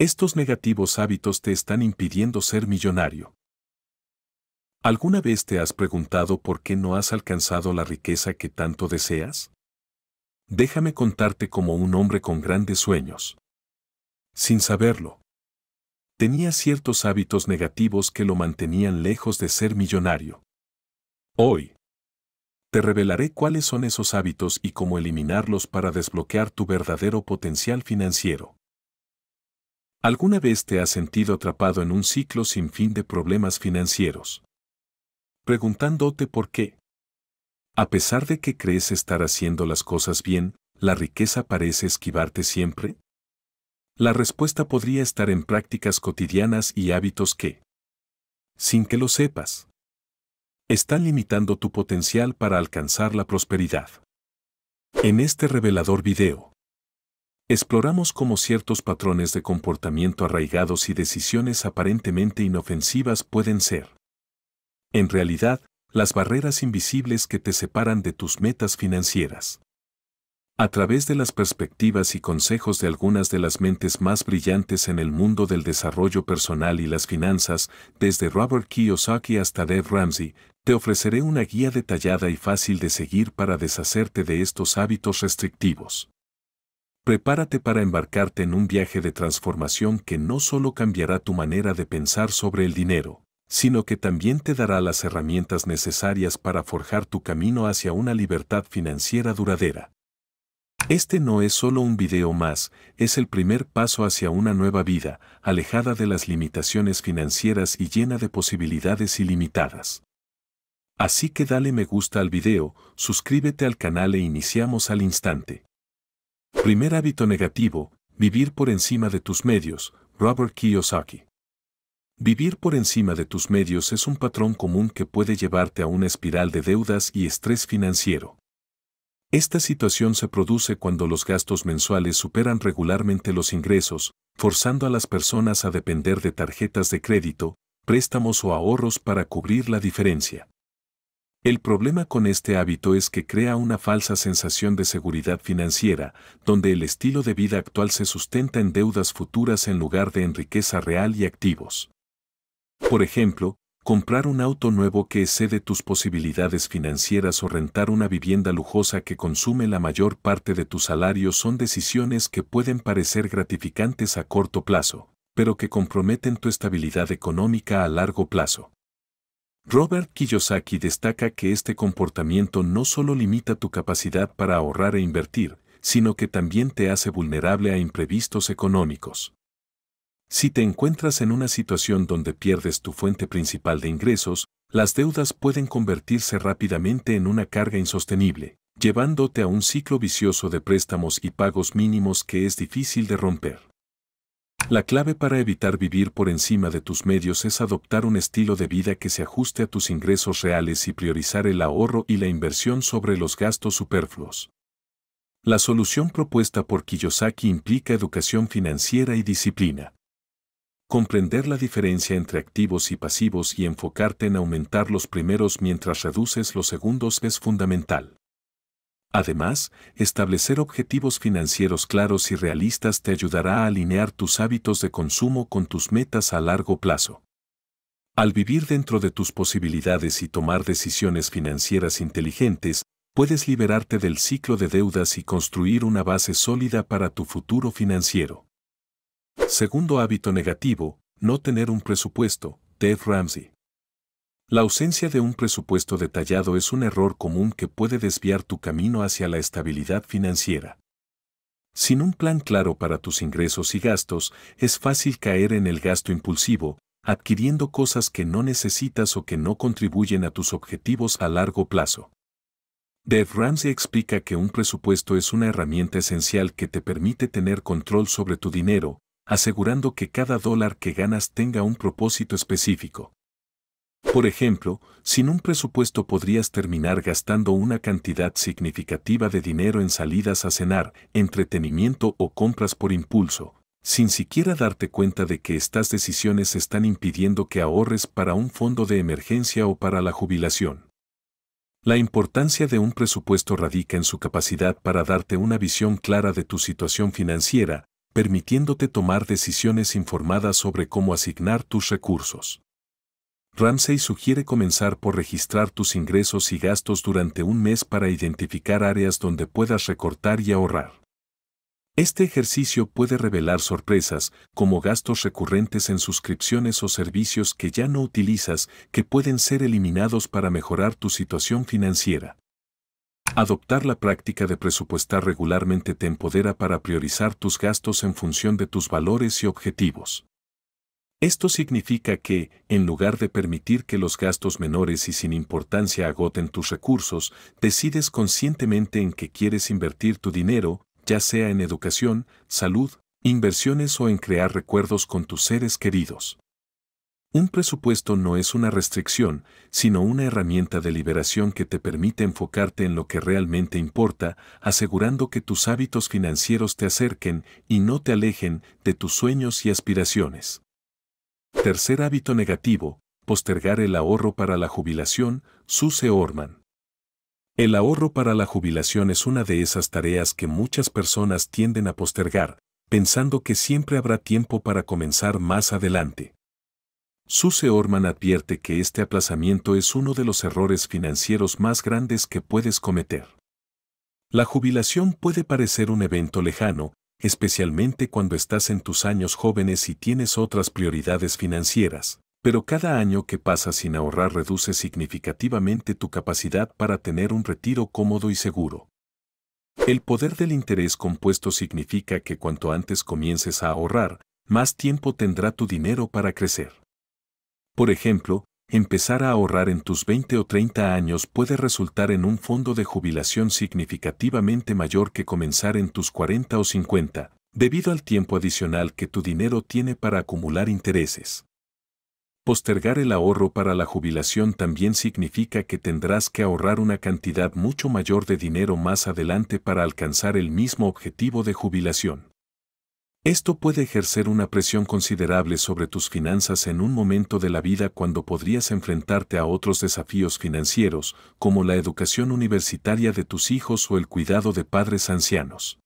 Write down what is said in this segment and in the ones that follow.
Estos negativos hábitos te están impidiendo ser millonario. ¿Alguna vez te has preguntado por qué no has alcanzado la riqueza que tanto deseas? Déjame contarte como un hombre con grandes sueños. Sin saberlo, tenía ciertos hábitos negativos que lo mantenían lejos de ser millonario. Hoy, te revelaré cuáles son esos hábitos y cómo eliminarlos para desbloquear tu verdadero potencial financiero. ¿Alguna vez te has sentido atrapado en un ciclo sin fin de problemas financieros? Preguntándote por qué. A pesar de que crees estar haciendo las cosas bien, la riqueza parece esquivarte siempre. La respuesta podría estar en prácticas cotidianas y hábitos que, sin que lo sepas, están limitando tu potencial para alcanzar la prosperidad. En este revelador video, exploramos cómo ciertos patrones de comportamiento arraigados y decisiones aparentemente inofensivas pueden ser, en realidad, las barreras invisibles que te separan de tus metas financieras. A través de las perspectivas y consejos de algunas de las mentes más brillantes en el mundo del desarrollo personal y las finanzas, desde Robert Kiyosaki hasta Dave Ramsey, te ofreceré una guía detallada y fácil de seguir para deshacerte de estos hábitos restrictivos. Prepárate para embarcarte en un viaje de transformación que no solo cambiará tu manera de pensar sobre el dinero, sino que también te dará las herramientas necesarias para forjar tu camino hacia una libertad financiera duradera. Este no es solo un video más, es el primer paso hacia una nueva vida, alejada de las limitaciones financieras y llena de posibilidades ilimitadas. Así que dale me gusta al video, suscríbete al canal e iniciamos al instante. Primer hábito negativo, vivir por encima de tus medios, Robert Kiyosaki. Vivir por encima de tus medios es un patrón común que puede llevarte a una espiral de deudas y estrés financiero. Esta situación se produce cuando los gastos mensuales superan regularmente los ingresos, forzando a las personas a depender de tarjetas de crédito, préstamos o ahorros para cubrir la diferencia. El problema con este hábito es que crea una falsa sensación de seguridad financiera, donde el estilo de vida actual se sustenta en deudas futuras en lugar de en riqueza real y activos. Por ejemplo, comprar un auto nuevo que excede tus posibilidades financieras o rentar una vivienda lujosa que consume la mayor parte de tu salario son decisiones que pueden parecer gratificantes a corto plazo, pero que comprometen tu estabilidad económica a largo plazo. Robert Kiyosaki destaca que este comportamiento no solo limita tu capacidad para ahorrar e invertir, sino que también te hace vulnerable a imprevistos económicos. Si te encuentras en una situación donde pierdes tu fuente principal de ingresos, las deudas pueden convertirse rápidamente en una carga insostenible, llevándote a un ciclo vicioso de préstamos y pagos mínimos que es difícil de romper. La clave para evitar vivir por encima de tus medios es adoptar un estilo de vida que se ajuste a tus ingresos reales y priorizar el ahorro y la inversión sobre los gastos superfluos. La solución propuesta por Kiyosaki implica educación financiera y disciplina. Comprender la diferencia entre activos y pasivos y enfocarte en aumentar los primeros mientras reduces los segundos es fundamental. Además, establecer objetivos financieros claros y realistas te ayudará a alinear tus hábitos de consumo con tus metas a largo plazo. Al vivir dentro de tus posibilidades y tomar decisiones financieras inteligentes, puedes liberarte del ciclo de deudas y construir una base sólida para tu futuro financiero. Segundo hábito negativo, no tener un presupuesto, Dave Ramsey. La ausencia de un presupuesto detallado es un error común que puede desviar tu camino hacia la estabilidad financiera. Sin un plan claro para tus ingresos y gastos, es fácil caer en el gasto impulsivo, adquiriendo cosas que no necesitas o que no contribuyen a tus objetivos a largo plazo. Dev Ramsey explica que un presupuesto es una herramienta esencial que te permite tener control sobre tu dinero, asegurando que cada dólar que ganas tenga un propósito específico. Por ejemplo, sin un presupuesto podrías terminar gastando una cantidad significativa de dinero en salidas a cenar, entretenimiento o compras por impulso, sin siquiera darte cuenta de que estas decisiones están impidiendo que ahorres para un fondo de emergencia o para la jubilación. La importancia de un presupuesto radica en su capacidad para darte una visión clara de tu situación financiera, permitiéndote tomar decisiones informadas sobre cómo asignar tus recursos. Ramsey sugiere comenzar por registrar tus ingresos y gastos durante un mes para identificar áreas donde puedas recortar y ahorrar. Este ejercicio puede revelar sorpresas, como gastos recurrentes en suscripciones o servicios que ya no utilizas, que pueden ser eliminados para mejorar tu situación financiera. Adoptar la práctica de presupuestar regularmente te empodera para priorizar tus gastos en función de tus valores y objetivos. Esto significa que, en lugar de permitir que los gastos menores y sin importancia agoten tus recursos, decides conscientemente en qué quieres invertir tu dinero, ya sea en educación, salud, inversiones o en crear recuerdos con tus seres queridos. Un presupuesto no es una restricción, sino una herramienta de liberación que te permite enfocarte en lo que realmente importa, asegurando que tus hábitos financieros te acerquen y no te alejen de tus sueños y aspiraciones. Tercer hábito negativo, postergar el ahorro para la jubilación, Suse Orman. El ahorro para la jubilación es una de esas tareas que muchas personas tienden a postergar, pensando que siempre habrá tiempo para comenzar más adelante. Suse Orman advierte que este aplazamiento es uno de los errores financieros más grandes que puedes cometer. La jubilación puede parecer un evento lejano, especialmente cuando estás en tus años jóvenes y tienes otras prioridades financieras, pero cada año que pasa sin ahorrar reduce significativamente tu capacidad para tener un retiro cómodo y seguro. El poder del interés compuesto significa que cuanto antes comiences a ahorrar, más tiempo tendrá tu dinero para crecer. Por ejemplo, empezar a ahorrar en tus 20 o 30 años puede resultar en un fondo de jubilación significativamente mayor que comenzar en tus 40 o 50, debido al tiempo adicional que tu dinero tiene para acumular intereses. Postergar el ahorro para la jubilación también significa que tendrás que ahorrar una cantidad mucho mayor de dinero más adelante para alcanzar el mismo objetivo de jubilación. Esto puede ejercer una presión considerable sobre tus finanzas en un momento de la vida cuando podrías enfrentarte a otros desafíos financieros, como la educación universitaria de tus hijos o el cuidado de padres ancianos.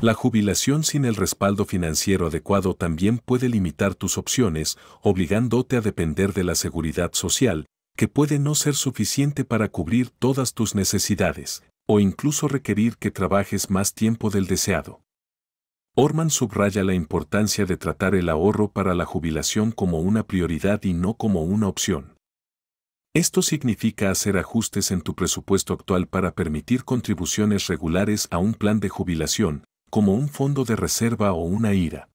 La jubilación sin el respaldo financiero adecuado también puede limitar tus opciones, obligándote a depender de la seguridad social, que puede no ser suficiente para cubrir todas tus necesidades, o incluso requerir que trabajes más tiempo del deseado. Orman subraya la importancia de tratar el ahorro para la jubilación como una prioridad y no como una opción. Esto significa hacer ajustes en tu presupuesto actual para permitir contribuciones regulares a un plan de jubilación, como un fondo de reserva o una IRA.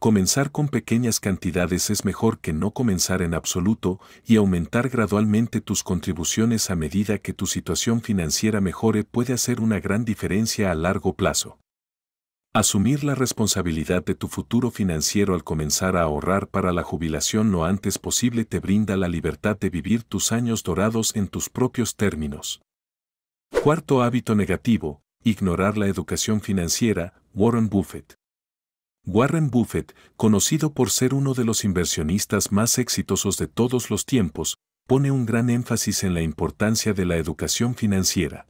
Comenzar con pequeñas cantidades es mejor que no comenzar en absoluto y aumentar gradualmente tus contribuciones a medida que tu situación financiera mejore puede hacer una gran diferencia a largo plazo. Asumir la responsabilidad de tu futuro financiero al comenzar a ahorrar para la jubilación lo antes posible te brinda la libertad de vivir tus años dorados en tus propios términos. Cuarto hábito negativo, ignorar la educación financiera, Warren Buffett. Warren Buffett, conocido por ser uno de los inversionistas más exitosos de todos los tiempos, pone un gran énfasis en la importancia de la educación financiera.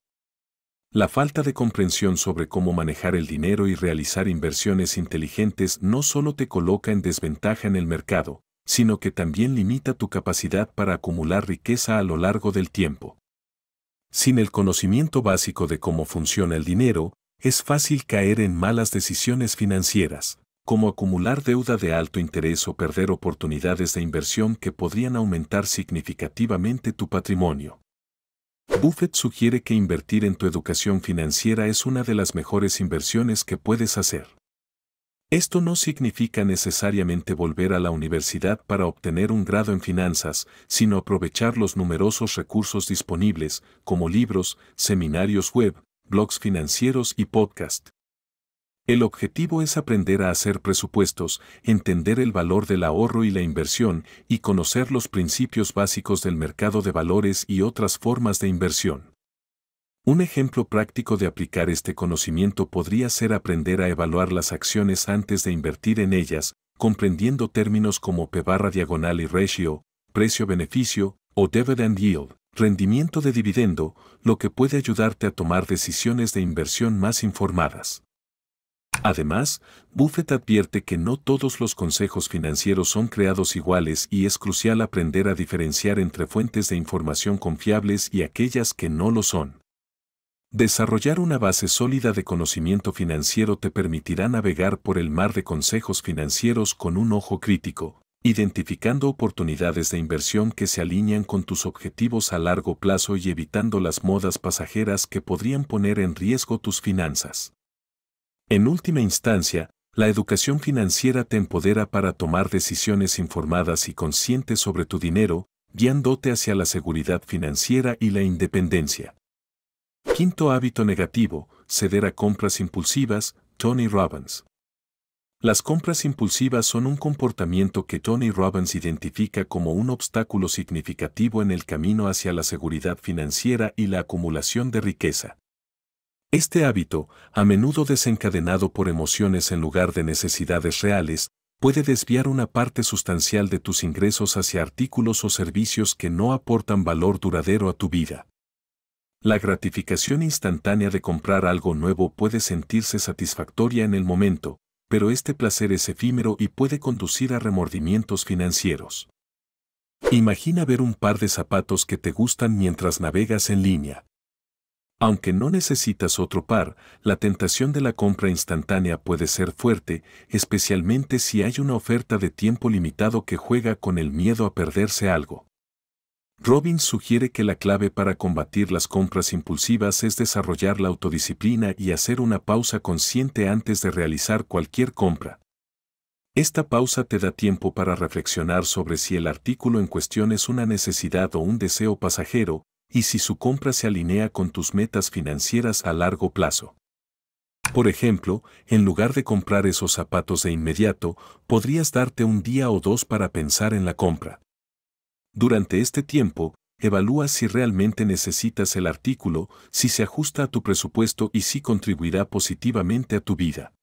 La falta de comprensión sobre cómo manejar el dinero y realizar inversiones inteligentes no solo te coloca en desventaja en el mercado, sino que también limita tu capacidad para acumular riqueza a lo largo del tiempo. Sin el conocimiento básico de cómo funciona el dinero, es fácil caer en malas decisiones financieras, como acumular deuda de alto interés o perder oportunidades de inversión que podrían aumentar significativamente tu patrimonio. Buffett sugiere que invertir en tu educación financiera es una de las mejores inversiones que puedes hacer. Esto no significa necesariamente volver a la universidad para obtener un grado en finanzas, sino aprovechar los numerosos recursos disponibles, como libros, seminarios web, blogs financieros y podcast, el objetivo es aprender a hacer presupuestos, entender el valor del ahorro y la inversión y conocer los principios básicos del mercado de valores y otras formas de inversión. Un ejemplo práctico de aplicar este conocimiento podría ser aprender a evaluar las acciones antes de invertir en ellas, comprendiendo términos como P barra diagonal y ratio, precio-beneficio, o dividend yield, rendimiento de dividendo, lo que puede ayudarte a tomar decisiones de inversión más informadas. Además, Buffett advierte que no todos los consejos financieros son creados iguales y es crucial aprender a diferenciar entre fuentes de información confiables y aquellas que no lo son. Desarrollar una base sólida de conocimiento financiero te permitirá navegar por el mar de consejos financieros con un ojo crítico, identificando oportunidades de inversión que se alinean con tus objetivos a largo plazo y evitando las modas pasajeras que podrían poner en riesgo tus finanzas. En última instancia, la educación financiera te empodera para tomar decisiones informadas y conscientes sobre tu dinero, guiándote hacia la seguridad financiera y la independencia. Quinto hábito negativo, ceder a compras impulsivas, Tony Robbins. Las compras impulsivas son un comportamiento que Tony Robbins identifica como un obstáculo significativo en el camino hacia la seguridad financiera y la acumulación de riqueza. Este hábito, a menudo desencadenado por emociones en lugar de necesidades reales, puede desviar una parte sustancial de tus ingresos hacia artículos o servicios que no aportan valor duradero a tu vida. La gratificación instantánea de comprar algo nuevo puede sentirse satisfactoria en el momento, pero este placer es efímero y puede conducir a remordimientos financieros. Imagina ver un par de zapatos que te gustan mientras navegas en línea. Aunque no necesitas otro par, la tentación de la compra instantánea puede ser fuerte, especialmente si hay una oferta de tiempo limitado que juega con el miedo a perderse algo. Robbins sugiere que la clave para combatir las compras impulsivas es desarrollar la autodisciplina y hacer una pausa consciente antes de realizar cualquier compra. Esta pausa te da tiempo para reflexionar sobre si el artículo en cuestión es una necesidad o un deseo pasajero, y si su compra se alinea con tus metas financieras a largo plazo. Por ejemplo, en lugar de comprar esos zapatos de inmediato, podrías darte un día o dos para pensar en la compra. Durante este tiempo, evalúa si realmente necesitas el artículo, si se ajusta a tu presupuesto y si contribuirá positivamente a tu vida.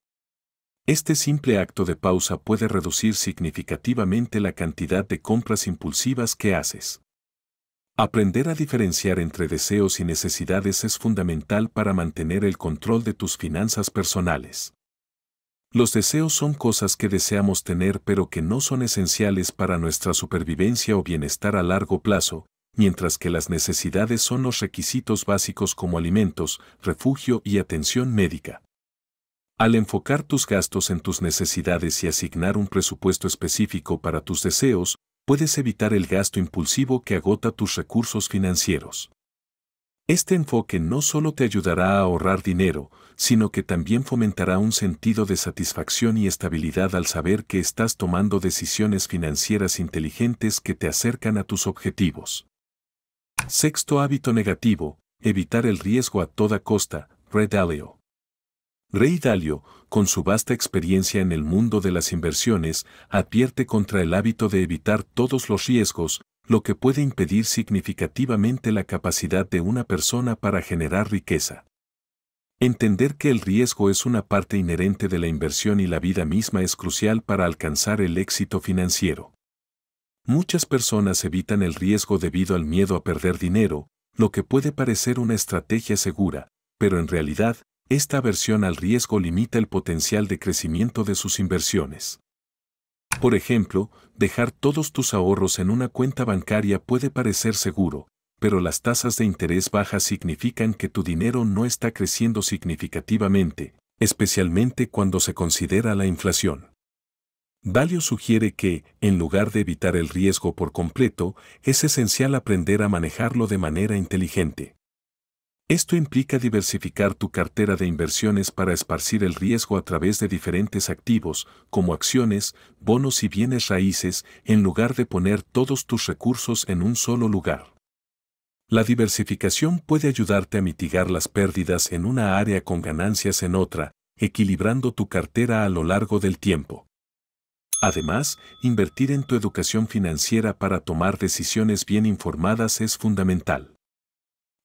Este simple acto de pausa puede reducir significativamente la cantidad de compras impulsivas que haces. Aprender a diferenciar entre deseos y necesidades es fundamental para mantener el control de tus finanzas personales. Los deseos son cosas que deseamos tener pero que no son esenciales para nuestra supervivencia o bienestar a largo plazo, mientras que las necesidades son los requisitos básicos como alimentos, refugio y atención médica. Al enfocar tus gastos en tus necesidades y asignar un presupuesto específico para tus deseos, puedes evitar el gasto impulsivo que agota tus recursos financieros. Este enfoque no solo te ayudará a ahorrar dinero, sino que también fomentará un sentido de satisfacción y estabilidad al saber que estás tomando decisiones financieras inteligentes que te acercan a tus objetivos. Sexto hábito negativo, evitar el riesgo a toda costa, Rey Dalio. Dalio, con su vasta experiencia en el mundo de las inversiones, advierte contra el hábito de evitar todos los riesgos, lo que puede impedir significativamente la capacidad de una persona para generar riqueza. Entender que el riesgo es una parte inherente de la inversión y la vida misma es crucial para alcanzar el éxito financiero. Muchas personas evitan el riesgo debido al miedo a perder dinero, lo que puede parecer una estrategia segura, pero en realidad, esta aversión al riesgo limita el potencial de crecimiento de sus inversiones. Por ejemplo, dejar todos tus ahorros en una cuenta bancaria puede parecer seguro, pero las tasas de interés bajas significan que tu dinero no está creciendo significativamente, especialmente cuando se considera la inflación. Dalio sugiere que, en lugar de evitar el riesgo por completo, es esencial aprender a manejarlo de manera inteligente. Esto implica diversificar tu cartera de inversiones para esparcir el riesgo a través de diferentes activos, como acciones, bonos y bienes raíces, en lugar de poner todos tus recursos en un solo lugar. La diversificación puede ayudarte a mitigar las pérdidas en una área con ganancias en otra, equilibrando tu cartera a lo largo del tiempo. Además, invertir en tu educación financiera para tomar decisiones bien informadas es fundamental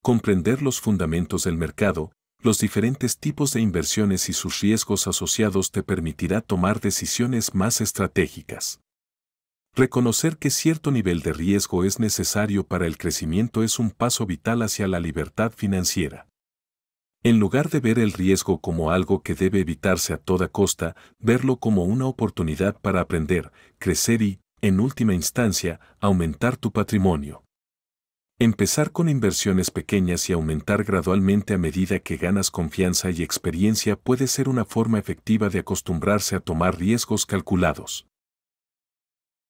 comprender los fundamentos del mercado, los diferentes tipos de inversiones y sus riesgos asociados te permitirá tomar decisiones más estratégicas. Reconocer que cierto nivel de riesgo es necesario para el crecimiento es un paso vital hacia la libertad financiera. En lugar de ver el riesgo como algo que debe evitarse a toda costa, verlo como una oportunidad para aprender, crecer y, en última instancia, aumentar tu patrimonio. Empezar con inversiones pequeñas y aumentar gradualmente a medida que ganas confianza y experiencia puede ser una forma efectiva de acostumbrarse a tomar riesgos calculados.